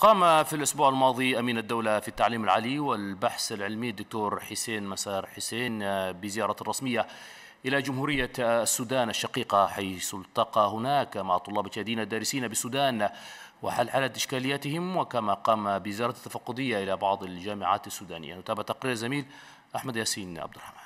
قام في الأسبوع الماضي أمين الدولة في التعليم العالي والبحث العلمي الدكتور حسين مسار حسين آه، بزيارة رسمية إلى جمهورية آه، السودان الشقيقة حيث التقى هناك مع طلاب الشهدين الدارسين بالسودان وحلحلة إشكالياتهم وكما قام بزيارة تفقدية إلى بعض الجامعات السودانية نتابع تقرير زميل أحمد ياسين عبد الرحمن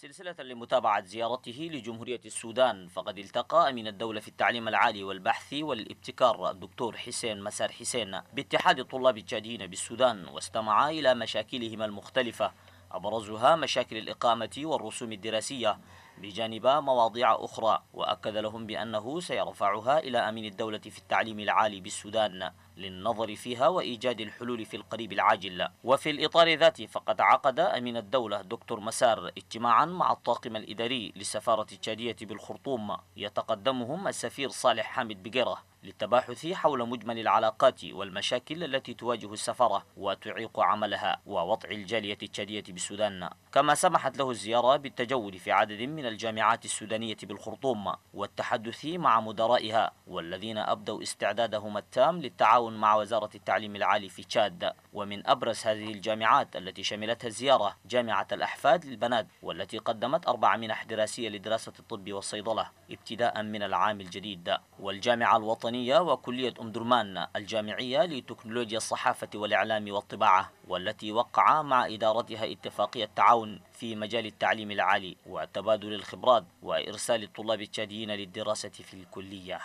سلسلة لمتابعة زيارته لجمهورية السودان فقد التقى أمين الدولة في التعليم العالي والبحث والابتكار الدكتور حسين مسار حسين باتحاد الطلاب التشاديين بالسودان واستمع إلى مشاكلهم المختلفة أبرزها مشاكل الإقامة والرسوم الدراسية بجانب مواضيع أخرى وأكد لهم بأنه سيرفعها إلى أمين الدولة في التعليم العالي بالسودان للنظر فيها وإيجاد الحلول في القريب العاجل وفي الإطار ذاته فقد عقد أمين الدولة دكتور مسار اجتماعا مع الطاقم الإداري للسفارة التشادية بالخرطوم يتقدمهم السفير صالح حامد بقره للتباحث حول مجمل العلاقات والمشاكل التي تواجه السفارة وتعيق عملها ووضع الجالية التشادية بالسودان كما سمحت له الزيارة بالتجول في عدد من الجامعات السودانية بالخرطوم والتحدث مع مدرائها والذين أبدوا استعدادهم التام للتعاون مع وزارة التعليم العالي في تشاد ومن أبرز هذه الجامعات التي شملتها الزيارة جامعة الأحفاد للبنات والتي قدمت أربع منح دراسية لدراسة الطب والصيدلة ابتداء من العام الجديد والجامعة الوطنية وكلية أم درمان الجامعية لتكنولوجيا الصحافة والإعلام والطباعة والتي وقع مع إدارتها اتفاقية تعاون في مجال التعليم العالي وتبادل للخبرات وإرسال الطلاب التشاديين للدراسة في الكلية